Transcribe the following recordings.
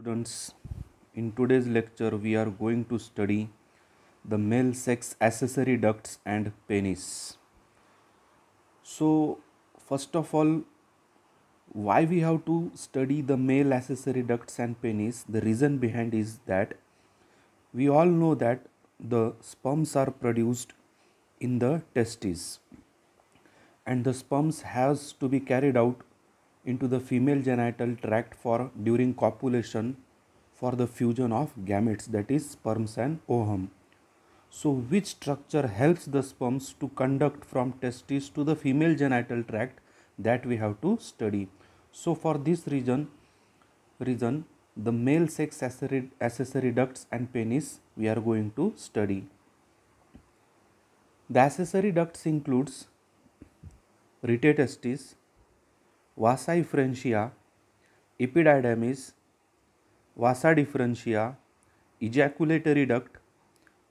students in today's lecture we are going to study the male sex accessory ducts and penis so first of all why we have to study the male accessory ducts and penis the reason behind is that we all know that the sperms are produced in the testes and the sperms has to be carried out into the female genital tract for during copulation for the fusion of gametes that is sperms and ovum so which structure helps the sperms to conduct from testes to the female genital tract that we have to study so for this reason reason the male sex accessory, accessory ducts and penis we are going to study the accessory ducts includes retate testis Vasa efferentia, epididymis, vasa differentia, ejaculatory duct,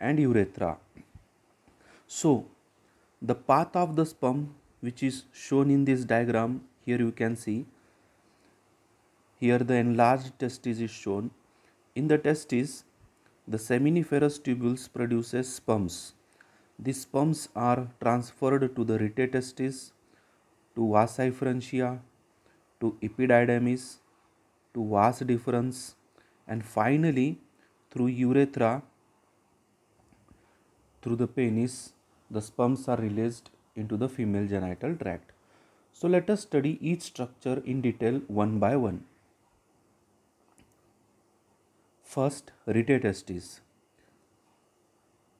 and urethra. So, the path of the sperm, which is shown in this diagram, here you can see. Here the enlarged testis is shown. In the testis, the seminiferous tubules produces sperms. These sperms are transferred to the rete testis to vas deferensia, to epididymis, to vas deferens, and finally through urethra, through the penis, the sperms are released into the female genital tract. So let us study each structure in detail one by one. First, testis.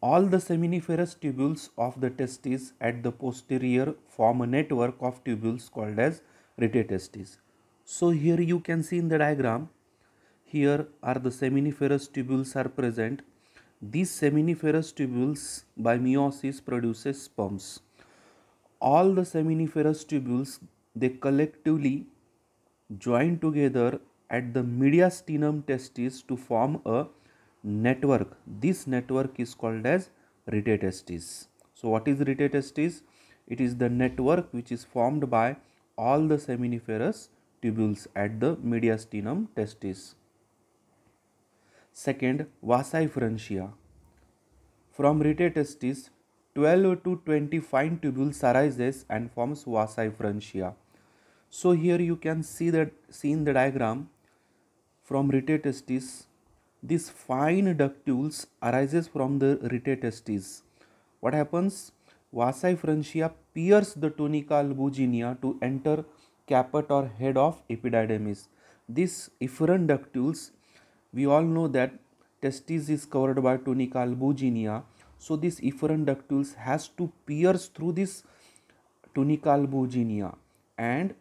All the seminiferous tubules of the testes at the posterior form a network of tubules called as retetestes. So here you can see in the diagram, here are the seminiferous tubules are present. These seminiferous tubules by meiosis produces sperms. All the seminiferous tubules, they collectively join together at the mediastinum testes to form a network this network is called as retatestis so what is retatestis it is the network which is formed by all the seminiferous tubules at the mediastinum testis second deferensia. from retatestis 12 to 20 fine tubules arises and forms deferensia. so here you can see that see in the diagram from retatestis these fine ductules arises from the rete testes. What happens? Vasa franchia pierce the tunica albuginea to enter caput or head of epididymis. These efferent ductules, we all know that testes is covered by tunica albuginea. So this efferent ductules has to pierce through this tunica albuginea and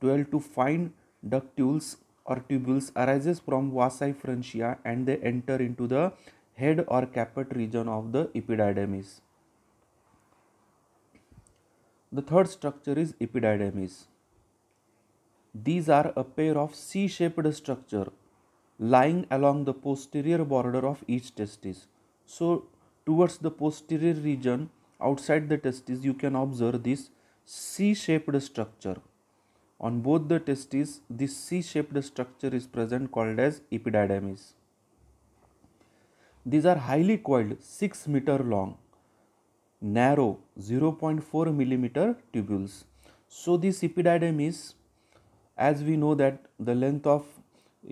12 to fine ductules or tubules arises from vasifranchia and they enter into the head or caput region of the epididymis. The third structure is epididymis. These are a pair of C-shaped structure lying along the posterior border of each testis. So towards the posterior region outside the testis you can observe this C-shaped structure. On both the testes, this C-shaped structure is present called as epididymis. These are highly coiled 6 meter long, narrow 0.4 millimeter tubules. So this epididymis, as we know that the length of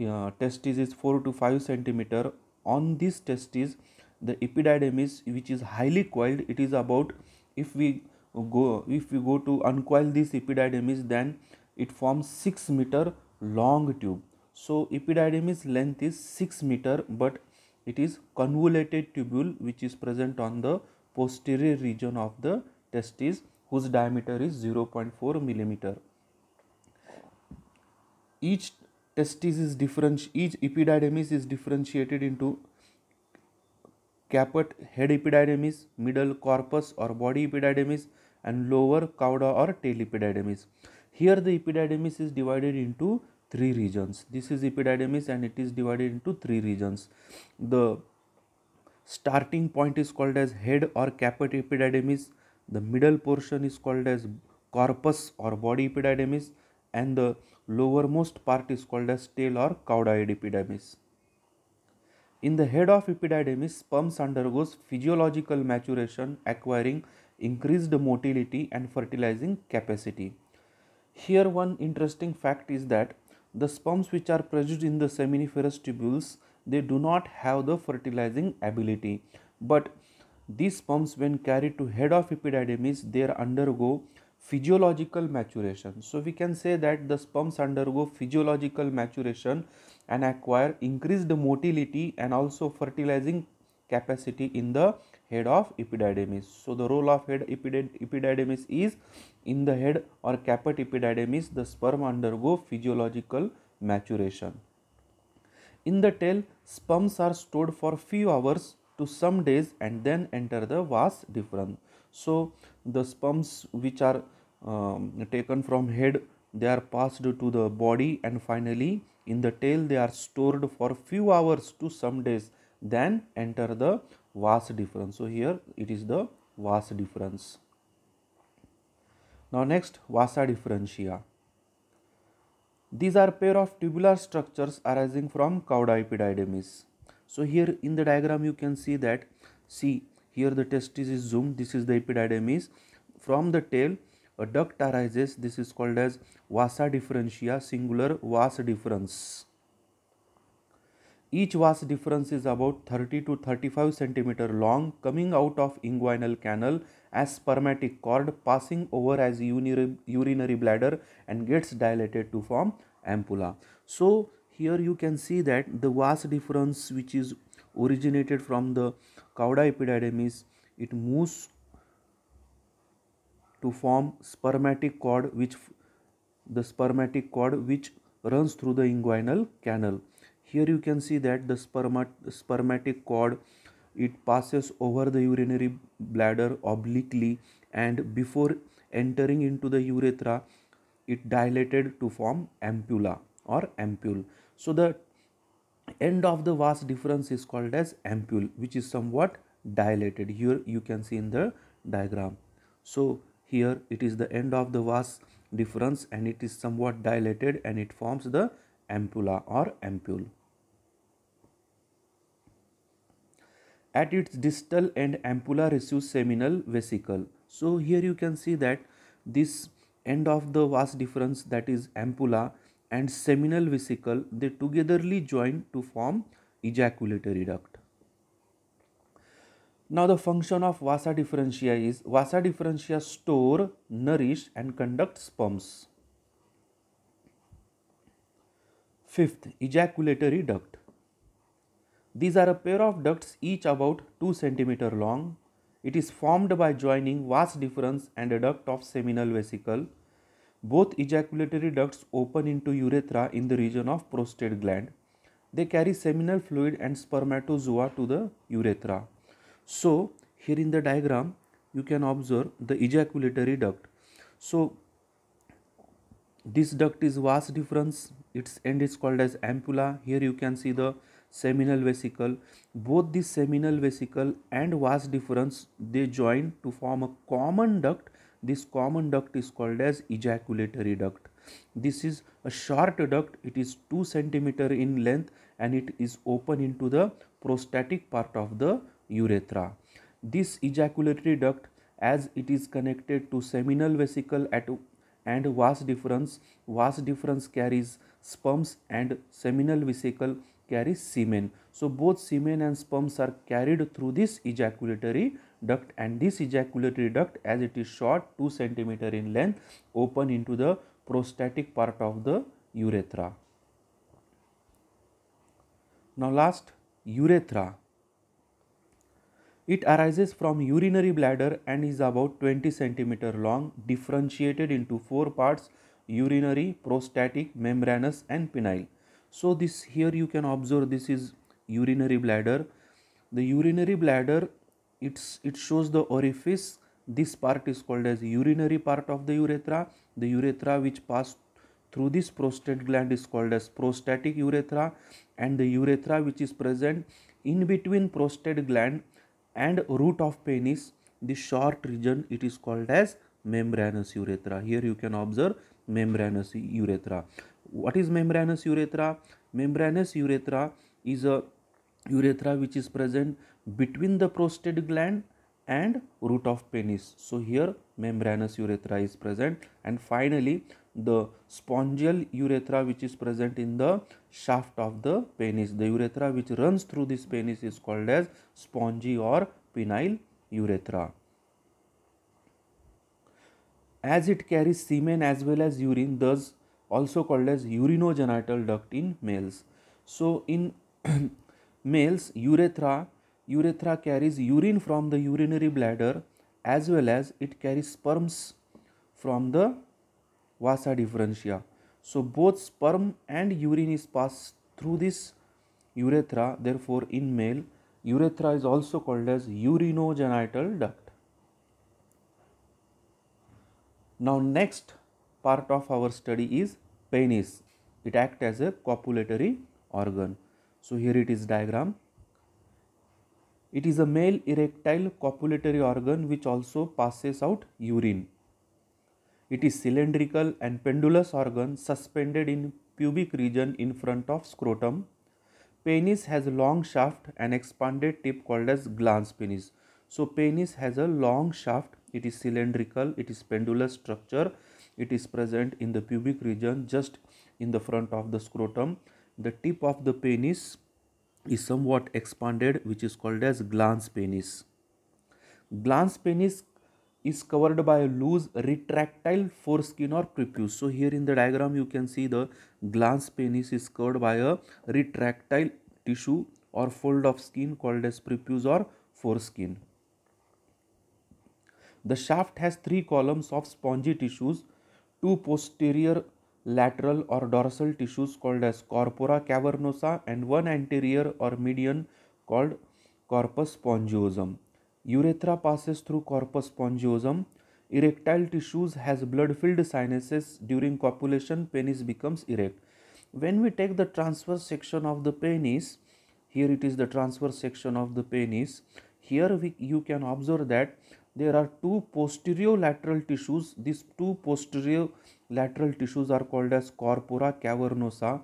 uh, testes is 4 to 5 centimeter. On these testes, the epididymis which is highly coiled, it is about if we go if we go to uncoil this epididymis then it forms 6 meter long tube so epididymis length is 6 meter but it is convoluted tubule which is present on the posterior region of the testis whose diameter is 0.4 millimeter each testis is different each epididymis is differentiated into caput head epididymis middle corpus or body epididymis and lower cauda or tail epididymis here the epididymis is divided into three regions. This is epididymis and it is divided into three regions. The starting point is called as head or caput epididymis. The middle portion is called as corpus or body epididymis and the lowermost part is called as tail or caudoid epididymis. In the head of epididymis, sperms undergoes physiological maturation acquiring increased motility and fertilizing capacity. Here one interesting fact is that the sperms which are produced in the seminiferous tubules they do not have the fertilizing ability but these sperms when carried to head of epididymis they undergo physiological maturation so we can say that the sperms undergo physiological maturation and acquire increased motility and also fertilizing capacity in the head of epididymis. So the role of head epididymis is in the head or caput epididymis the sperm undergo physiological maturation. In the tail sperms are stored for few hours to some days and then enter the vas deferens. So the sperms which are um, taken from head they are passed to the body and finally in the tail they are stored for few hours to some days then enter the vast difference. So here it is the vast difference. Now next vasa differentia. These are pair of tubular structures arising from epididymis. So here in the diagram you can see that see here the testis is zoomed this is the epididymis from the tail a duct arises this is called as vasa differentia singular vas difference each vas difference is about 30 to 35 centimeter long, coming out of inguinal canal as spermatic cord, passing over as urinary bladder and gets dilated to form ampulla. So here you can see that the vas difference which is originated from the cauda epididymis, it moves to form spermatic cord which the spermatic cord which runs through the inguinal canal here you can see that the spermat spermatic cord it passes over the urinary bladder obliquely and before entering into the urethra it dilated to form ampulla or ampule so the end of the vas difference is called as ampule which is somewhat dilated here you can see in the diagram so here it is the end of the vas difference and it is somewhat dilated and it forms the ampulla or ampule at its distal end ampulla receives seminal vesicle so here you can see that this end of the vas difference that is ampulla and seminal vesicle they togetherly join to form ejaculatory duct now the function of vasa differentia is vasa differentia store nourish and conduct sperms fifth ejaculatory duct these are a pair of ducts each about 2 cm long. It is formed by joining vas deferens and a duct of seminal vesicle. Both ejaculatory ducts open into urethra in the region of prostate gland. They carry seminal fluid and spermatozoa to the urethra. So, here in the diagram, you can observe the ejaculatory duct. So, this duct is vas deferens, its end is called as ampulla. Here you can see the seminal vesicle both the seminal vesicle and vas deferens they join to form a common duct this common duct is called as ejaculatory duct this is a short duct it is 2 centimeter in length and it is open into the prostatic part of the urethra this ejaculatory duct as it is connected to seminal vesicle at and vas deferens vas deferens carries sperms and seminal vesicle carries semen. So both semen and sperms are carried through this ejaculatory duct and this ejaculatory duct as it is short 2 centimeter in length open into the prostatic part of the urethra. Now last urethra. It arises from urinary bladder and is about 20 centimeter long differentiated into four parts urinary, prostatic, membranous and penile so this here you can observe this is urinary bladder the urinary bladder it's it shows the orifice this part is called as urinary part of the urethra the urethra which pass through this prostate gland is called as prostatic urethra and the urethra which is present in between prostate gland and root of penis the short region it is called as membranous urethra here you can observe membranous urethra what is membranous urethra membranous urethra is a urethra which is present between the prostate gland and root of penis so here membranous urethra is present and finally the spongial urethra which is present in the shaft of the penis the urethra which runs through this penis is called as spongy or penile urethra as it carries semen as well as urine thus also called as urinogenital duct in males. So in males urethra urethra carries urine from the urinary bladder as well as it carries sperms from the vasa differentia. So both sperm and urine is passed through this urethra therefore in male urethra is also called as urinogenital duct. Now next part of our study is penis. It acts as a copulatory organ. So here it is diagram. It is a male erectile copulatory organ which also passes out urine. It is cylindrical and pendulous organ suspended in pubic region in front of scrotum. Penis has long shaft and expanded tip called as glans penis. So penis has a long shaft, it is cylindrical, it is pendulous structure it is present in the pubic region just in the front of the scrotum. The tip of the penis is somewhat expanded which is called as glans penis. Glans penis is covered by a loose retractile foreskin or prepuce. So here in the diagram you can see the glans penis is covered by a retractile tissue or fold of skin called as prepuce or foreskin. The shaft has three columns of spongy tissues two posterior lateral or dorsal tissues called as corpora cavernosa and one anterior or median called corpus spongiosum. Urethra passes through corpus spongiosum. Erectile tissues has blood-filled sinuses. During copulation, penis becomes erect. When we take the transverse section of the penis, here it is the transverse section of the penis. Here we, you can observe that there are two posterior lateral tissues. These two posterior lateral tissues are called as corpora cavernosa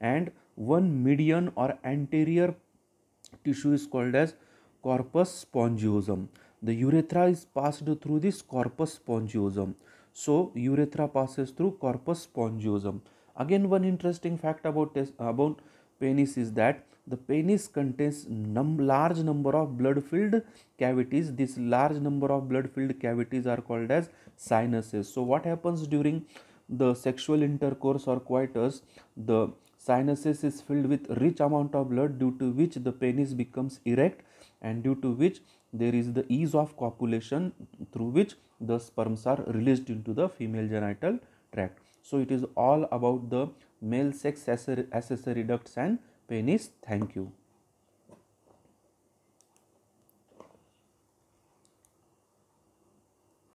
and one median or anterior tissue is called as corpus spongiosum. The urethra is passed through this corpus spongiosum. So urethra passes through corpus spongiosum. Again one interesting fact about, this, about penis is that the penis contains num- large number of blood filled cavities this large number of blood filled cavities are called as sinuses so what happens during the sexual intercourse or coitus the sinuses is filled with rich amount of blood due to which the penis becomes erect and due to which there is the ease of copulation through which the sperms are released into the female genital tract so it is all about the male sex accessory ducts and penis. Thank you.